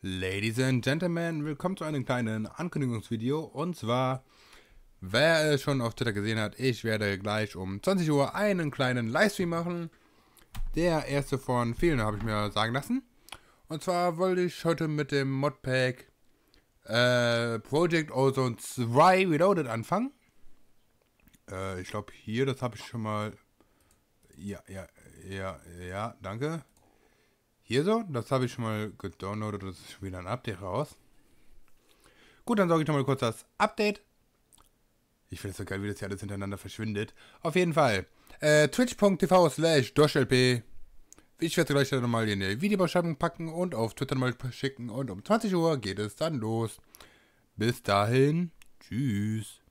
Ladies and Gentlemen, willkommen zu einem kleinen Ankündigungsvideo und zwar, wer es schon auf Twitter gesehen hat, ich werde gleich um 20 Uhr einen kleinen Livestream machen. Der erste von vielen habe ich mir sagen lassen. Und zwar wollte ich heute mit dem Modpack äh, Project Ozone 2 Reloaded anfangen. Äh, ich glaube hier, das habe ich schon mal... Ja, ja, ja, ja, danke. Hier so, das habe ich schon mal gedownloadet, das ist schon wieder ein Update raus. Gut, dann sage ich nochmal kurz das Update. Ich finde es so geil, wie das hier alles hintereinander verschwindet. Auf jeden Fall. Äh, Twitch.tv slash DoshLP. Ich werde es gleich nochmal in die Videobeschreibung packen und auf Twitter nochmal schicken. Und um 20 Uhr geht es dann los. Bis dahin. Tschüss.